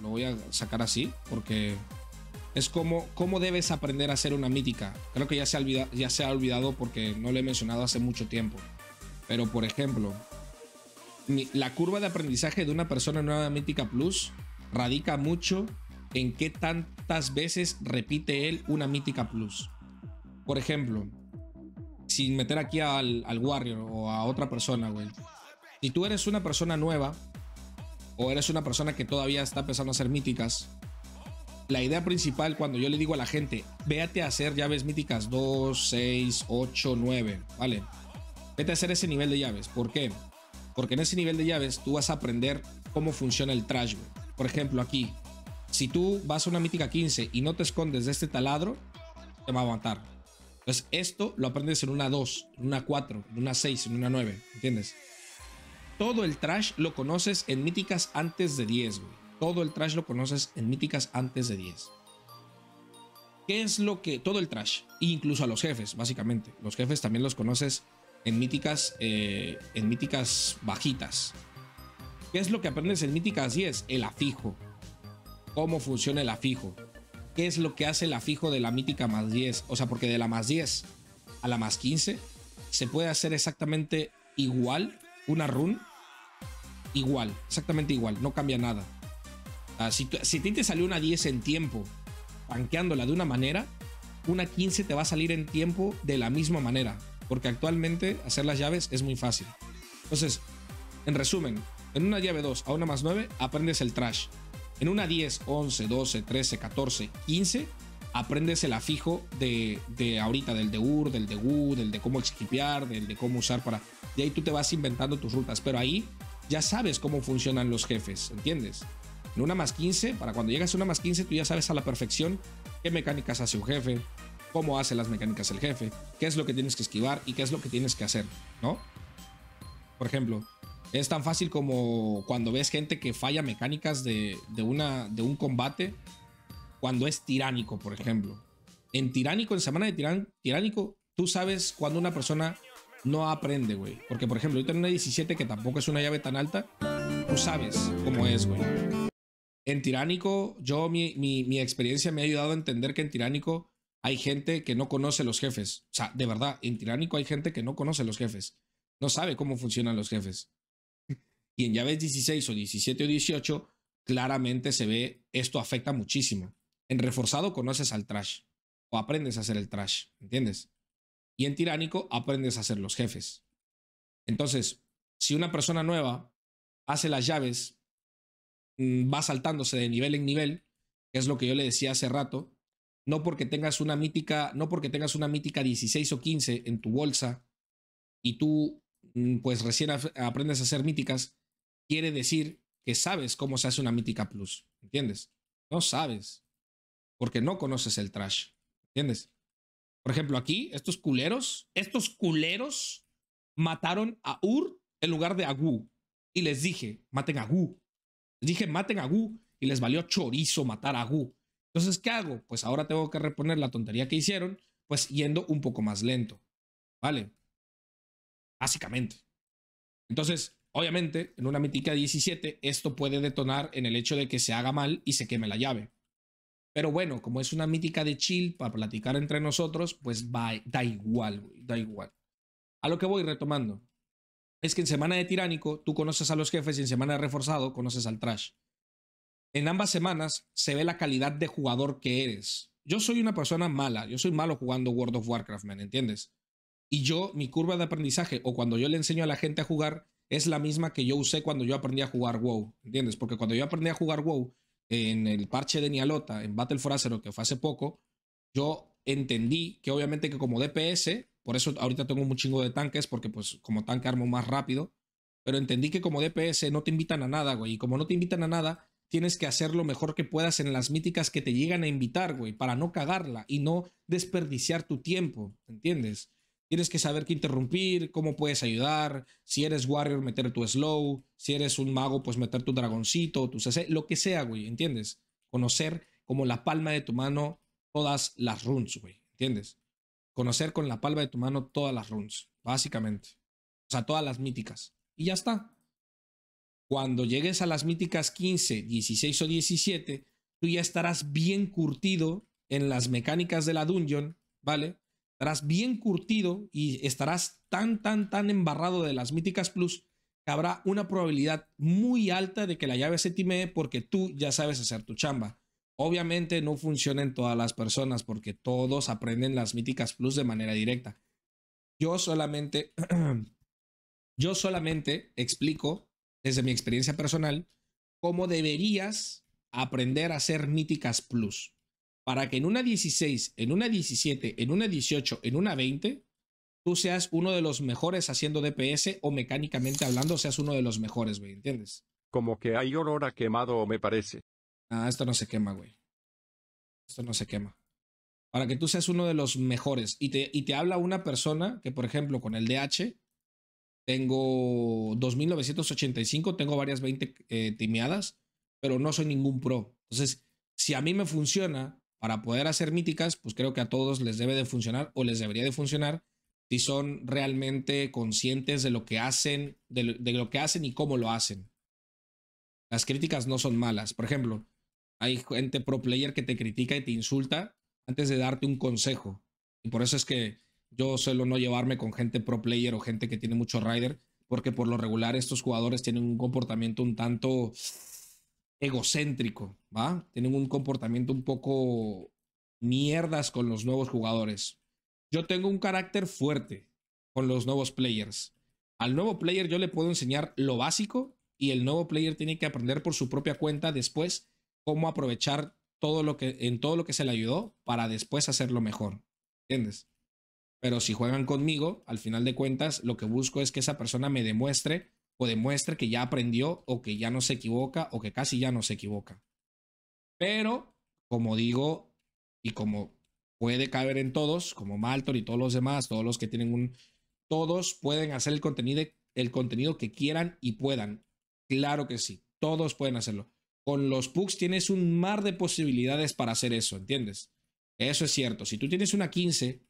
lo voy a sacar así, porque es como cómo debes aprender a ser una mítica. Creo que ya se, ha olvidado, ya se ha olvidado porque no lo he mencionado hace mucho tiempo. Pero por ejemplo, la curva de aprendizaje de una persona nueva mítica plus radica mucho en qué tantas veces repite él una mítica plus. Por ejemplo, sin meter aquí al, warrior o a otra persona, güey. Si tú eres una persona nueva o eres una persona que todavía está empezando a hacer míticas, la idea principal cuando yo le digo a la gente, véate a hacer llaves míticas 2, 6, 8, 9, ¿vale? Vete a hacer ese nivel de llaves. ¿Por qué? Porque en ese nivel de llaves tú vas a aprender cómo funciona el trash. Por ejemplo, aquí, si tú vas a una mítica 15 y no te escondes de este taladro, te va a matar. Entonces, esto lo aprendes en una 2, en una 4, en una 6, en una 9, ¿entiendes? todo el trash lo conoces en míticas antes de 10, güey. Todo el trash lo conoces en míticas antes de 10. ¿Qué es lo que.? Todo el trash. Incluso a los jefes, básicamente. Los jefes también los conoces en míticas. Eh, en míticas bajitas. ¿Qué es lo que aprendes en míticas 10? El afijo. Cómo funciona el afijo. ¿Qué es lo que hace el afijo de la mítica más 10? O sea, porque de la más 10 a la más 15 se puede hacer exactamente igual una run igual, exactamente igual, no cambia nada. Ah, si, a ti te salió una 10 en tiempo, panqueándola de una manera, una 15 te va a salir en tiempo de la misma manera, porque actualmente hacer las llaves es muy fácil. Entonces, en resumen, en una llave 2 a una más 9 aprendes el trash. En una 10, 11, 12, 13, 14, 15, aprendes el afijo de, de ahorita, del de UR, del de U, del de cómo exquipear, del de cómo usar para... De ahí tú te vas inventando tus rutas, pero ahí ya sabes cómo funcionan los jefes, ¿entiendes? En una más 15, para cuando llegas a una más 15, tú ya sabes a la perfección qué mecánicas hace un jefe, cómo hace las mecánicas el jefe, qué es lo que tienes que esquivar y qué es lo que tienes que hacer, ¿no? Por ejemplo, es tan fácil como cuando ves gente que falla mecánicas de, de, una, de un combate cuando es tiránico, por ejemplo. En tiránico, en semana de tirán, tiránico, tú sabes cuando una persona no aprende, güey. Porque, por ejemplo, yo tengo una 17 que tampoco es una llave tan alta. Tú sabes cómo es, güey. En Tiránico, yo, mi, mi, experiencia me ha ayudado a entender que en Tiránico hay gente que no conoce los jefes. O sea, de verdad, en Tiránico hay gente que no conoce los jefes. No sabe cómo funcionan los jefes. Y en llaves 16 o 17 o 18, claramente se ve, esto afecta muchísimo. En reforzado conoces al trash o aprendes a hacer el trash, ¿entiendes? Y en tiránico aprendes a ser los jefes. Entonces, si una persona nueva hace las llaves, mm, va saltándose de nivel en nivel, que es lo que yo le decía hace rato, no porque tengas una mítica, no porque tengas una mítica 16 o 15 en tu bolsa y tú mm, pues recién aprendes a hacer míticas, quiere decir que sabes cómo se hace una mítica plus, ¿entiendes? No sabes, porque no conoces el trash, ¿entiendes? Por ejemplo, aquí, estos culeros, estos culeros mataron a Ur en lugar de a Gu. Y les dije, maten a Gu. Les dije, maten a Gu. Y les valió chorizo matar a Gu. Entonces, ¿qué hago? Pues ahora tengo que reponer la tontería que hicieron, pues yendo un poco más lento. ¿Vale? Básicamente. Entonces, obviamente, en una mitica 17, esto puede detonar en el hecho de que se haga mal y se queme la llave. Pero bueno, como es una mítica de chill para platicar entre nosotros, pues va, da igual, da igual. A lo que voy retomando. Es que en semana de tiránico tú conoces a los jefes y en semana de reforzado conoces al trash. En ambas semanas se ve la calidad de jugador que eres. Yo soy una persona mala, yo soy malo jugando World of Warcraft, ¿me entiendes? Y yo, mi curva de aprendizaje o cuando yo le enseño a la gente a jugar es la misma que yo usé cuando yo aprendí a jugar WoW, ¿entiendes? Porque cuando yo aprendí a jugar WoW, en el parche de Nialota, en Battle for Azeroth, que fue hace poco, yo entendí que obviamente que como DPS, por eso ahorita tengo un chingo de tanques, porque pues como tanque armo más rápido, pero entendí que como DPS no te invitan a nada, güey, y como no te invitan a nada, tienes que hacer lo mejor que puedas en las míticas que te llegan a invitar, güey, para no cagarla y no desperdiciar tu tiempo, ¿entiendes? Tienes que saber qué interrumpir, cómo puedes ayudar. Si eres warrior, meter tu slow. Si eres un mago, pues meter tu dragoncito, tu lo que sea, güey, ¿entiendes? Conocer como la palma de tu mano todas las runes, güey, ¿entiendes? Conocer con la palma de tu mano todas las runes, básicamente. O sea, todas las míticas. Y ya está. Cuando llegues a las míticas 15, 16 o 17, tú ya estarás bien curtido en las mecánicas de la dungeon, ¿vale? estarás bien curtido y estarás tan, tan, tan embarrado de las míticas plus que habrá una probabilidad muy alta de que la llave se timee porque tú ya sabes hacer tu chamba. Obviamente no funciona en todas las personas porque todos aprenden las míticas plus de manera directa. Yo solamente, yo solamente explico desde mi experiencia personal cómo deberías aprender a hacer míticas plus para que en una 16, en una 17, en una 18, en una 20, tú seas uno de los mejores haciendo DPS o mecánicamente hablando seas uno de los mejores, güey, ¿entiendes? Como que hay olor a quemado, me parece. Ah, esto no se quema, güey. Esto no se quema. Para que tú seas uno de los mejores. Y te, y te habla una persona que, por ejemplo, con el DH, tengo 2985, tengo varias 20 eh, pero no soy ningún pro. Entonces, si a mí me funciona, para poder hacer míticas, pues creo que a todos les debe de funcionar o les debería de funcionar si son realmente conscientes de lo que hacen, de lo, que hacen y cómo lo hacen. Las críticas no son malas. Por ejemplo, hay gente pro player que te critica y te insulta antes de darte un consejo. Y por eso es que yo suelo no llevarme con gente pro player o gente que tiene mucho rider, porque por lo regular estos jugadores tienen un comportamiento un tanto egocéntrico, ¿va? Tienen un comportamiento un poco mierdas con los nuevos jugadores. Yo tengo un carácter fuerte con los nuevos players. Al nuevo player yo le puedo enseñar lo básico y el nuevo player tiene que aprender por su propia cuenta después cómo aprovechar todo lo que en todo lo que se le ayudó para después hacerlo mejor. ¿Entiendes? Pero si juegan conmigo, al final de cuentas, lo que busco es que esa persona me demuestre o demuestre que ya aprendió o que ya no se equivoca o que casi ya no se equivoca. Pero, como digo, y como puede caber en todos, como Maltor y todos los demás, todos los que tienen un... Todos pueden hacer el contenido, el contenido que quieran y puedan. Claro que sí, todos pueden hacerlo. Con los PUCs tienes un mar de posibilidades para hacer eso, ¿entiendes? Eso es cierto. Si tú tienes una 15,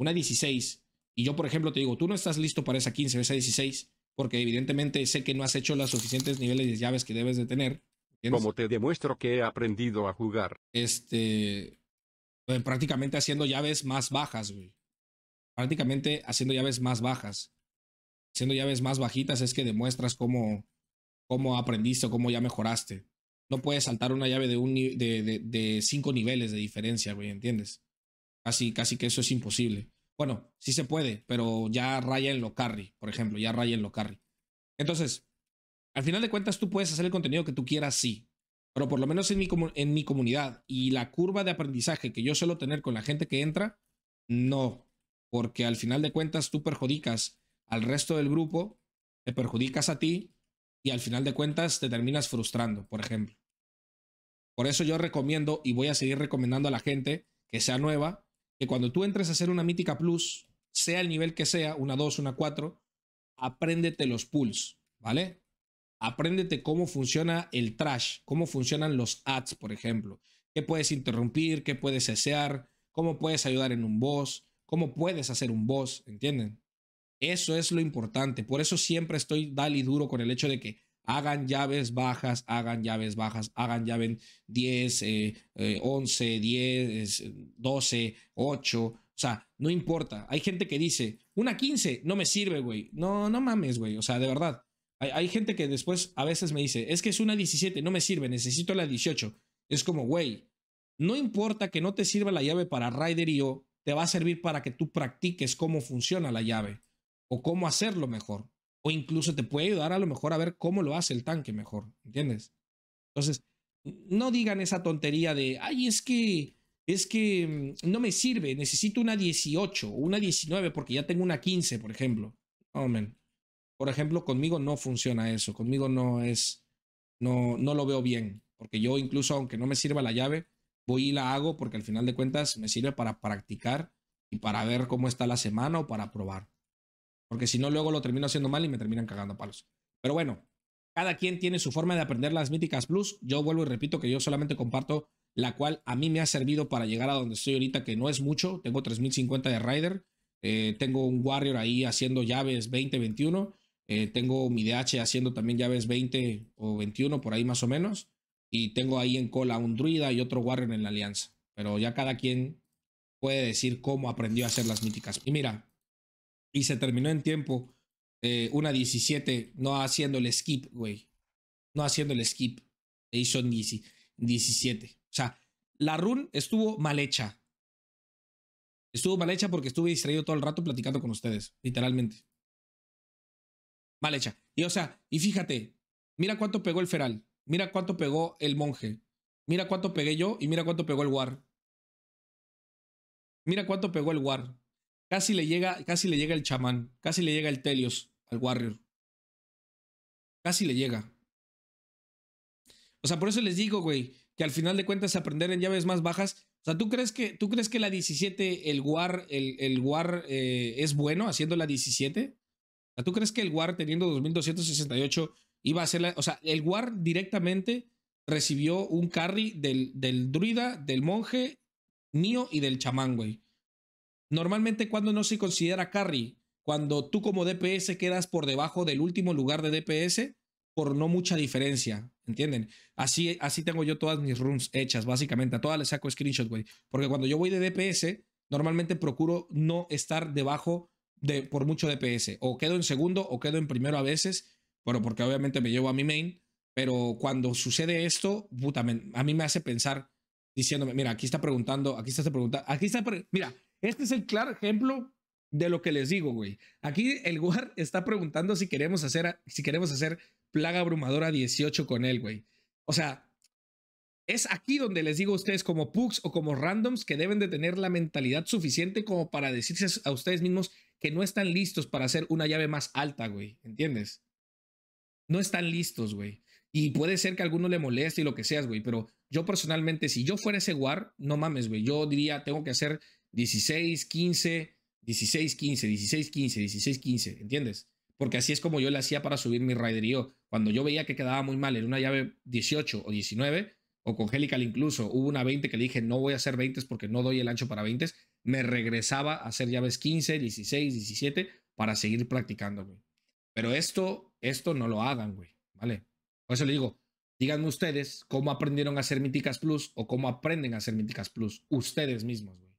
una 16, y yo, por ejemplo, te digo, tú no estás listo para esa 15 esa 16, porque evidentemente sé que no has hecho los suficientes niveles de llaves que debes de tener. Como te demuestro que he aprendido a jugar. Este, eh, prácticamente haciendo llaves más bajas, Prácticamente haciendo llaves más bajas. Haciendo llaves más bajitas es que demuestras cómo, cómo aprendiste o cómo ya mejoraste. No puedes saltar una llave de, un, de, de, cinco niveles de diferencia, güey, ¿entiendes? casi que eso es imposible. Bueno, sí se puede, pero ya raya en lo carry, por ejemplo, ya raya en lo carry. Entonces, al final de cuentas, tú puedes hacer el contenido que tú quieras, sí. Pero por lo menos en mi, en mi comunidad y la curva de aprendizaje que yo suelo tener con la gente que entra, no. Porque al final de cuentas, tú perjudicas al resto del grupo, te perjudicas a ti y al final de cuentas te terminas frustrando, por ejemplo. Por eso yo recomiendo y voy a seguir recomendando a la gente que sea nueva cuando tú entres a hacer una mítica plus, sea el nivel que sea, una 2, una 4, apréndete los pulls ¿vale? Apréndete cómo funciona el trash, cómo funcionan los ads, por ejemplo. ¿Qué puedes interrumpir? ¿Qué puedes cesear? ¿Cómo puedes ayudar en un boss? ¿Cómo puedes hacer un boss? ¿Entienden? Eso es lo importante. Por eso siempre estoy dali duro con el hecho de que hagan llaves bajas, hagan llaves bajas, hagan llave 10, eh, 11, 10, 12, 8. O sea, no importa. Hay gente que dice, una 15 no me sirve, güey. No, no mames, güey. O sea, de verdad. Hay, gente que después a veces me dice, es que es una 17, no me sirve, necesito la 18. Es como, güey, no importa que no te sirva la llave para Rider y te va a servir para que tú practiques cómo funciona la llave o cómo hacerlo mejor. O incluso te puede ayudar a lo mejor a ver cómo lo hace el tanque mejor, ¿entiendes? Entonces, no digan esa tontería de, ay, es que, es que mm, no me sirve, necesito una 18 o una 19 porque ya tengo una 15, por ejemplo. Oh, Por ejemplo, conmigo no funciona eso, conmigo no es, no, no lo veo bien, porque yo incluso aunque no me sirva la llave, voy y la hago porque al final de cuentas me sirve para practicar y para ver cómo está la semana o para probar. Porque si no, luego lo termino haciendo mal y me terminan cagando palos. Pero bueno, cada quien tiene su forma de aprender las míticas plus. Yo vuelvo y repito que yo solamente comparto la cual a mí me ha servido para llegar a donde estoy ahorita, que no es mucho. Tengo 3050 de Rider. Eh, tengo un Warrior ahí haciendo llaves 20-21. Eh, tengo mi DH haciendo también llaves 20 o 21, por ahí más o menos. Y tengo ahí en cola un Druida y otro Warrior en la Alianza. Pero ya cada quien puede decir cómo aprendió a hacer las míticas. Y mira, y se terminó en tiempo eh, una 17, no haciendo el skip, güey. No haciendo el skip. E hizo 17. O sea, la run estuvo mal hecha. Estuvo mal hecha porque estuve distraído todo el rato platicando con ustedes, literalmente. Mal hecha. Y o sea, y fíjate, mira cuánto pegó el feral, mira cuánto pegó el monje, mira cuánto pegué yo y mira cuánto pegó el war. Mira cuánto pegó el war. Casi le llega, casi le llega el chamán, casi le llega el Telios al Warrior. Casi le llega. O sea, por eso les digo, güey, que al final de cuentas aprender en llaves más bajas. O sea, ¿tú crees que, tú crees que la 17, el War, el, War eh, es bueno haciendo la 17? O sea, ¿tú crees que el War teniendo 2268 iba a ser la. O sea, el War directamente recibió un carry del, del druida, del monje, mío y del chamán, güey. Normalmente cuando no se considera carry, cuando tú como DPS quedas por debajo del último lugar de DPS por no mucha diferencia, ¿entienden? Así, así tengo yo todas mis runes hechas, básicamente. A todas les saco screenshot, güey. Porque cuando yo voy de DPS, normalmente procuro no estar debajo de, por mucho DPS. O quedo en segundo o quedo en primero a veces, bueno, porque obviamente me llevo a mi main. Pero cuando sucede esto, puta, a mí me hace pensar diciéndome, mira, aquí está preguntando, aquí está preguntando, aquí está, mira, este es el claro ejemplo de lo que les digo, güey. Aquí el Guard está preguntando si queremos hacer, si queremos hacer plaga abrumadora 18 con él, güey. O sea, es aquí donde les digo a ustedes como pugs o como randoms que deben de tener la mentalidad suficiente como para decirse a ustedes mismos que no están listos para hacer una llave más alta, güey. ¿Entiendes? No están listos, güey. Y puede ser que a alguno le moleste y lo que seas, güey. Pero yo personalmente, si yo fuera ese guard, no mames, güey. Yo diría, tengo que hacer 16, 15, 16, 15, 16, 15, 16, 15, ¿entiendes? Porque así es como yo le hacía para subir mi riderío. Cuando yo veía que quedaba muy mal en una llave 18 o 19, o con Helical incluso, hubo una 20 que le dije, no voy a hacer 20 porque no doy el ancho para 20, me regresaba a hacer llaves 15, 16, 17 para seguir practicando, güey. Pero esto, esto no lo hagan, güey, ¿vale? Por eso le digo, díganme ustedes cómo aprendieron a hacer míticas plus o cómo aprenden a hacer míticas plus ustedes mismos, güey.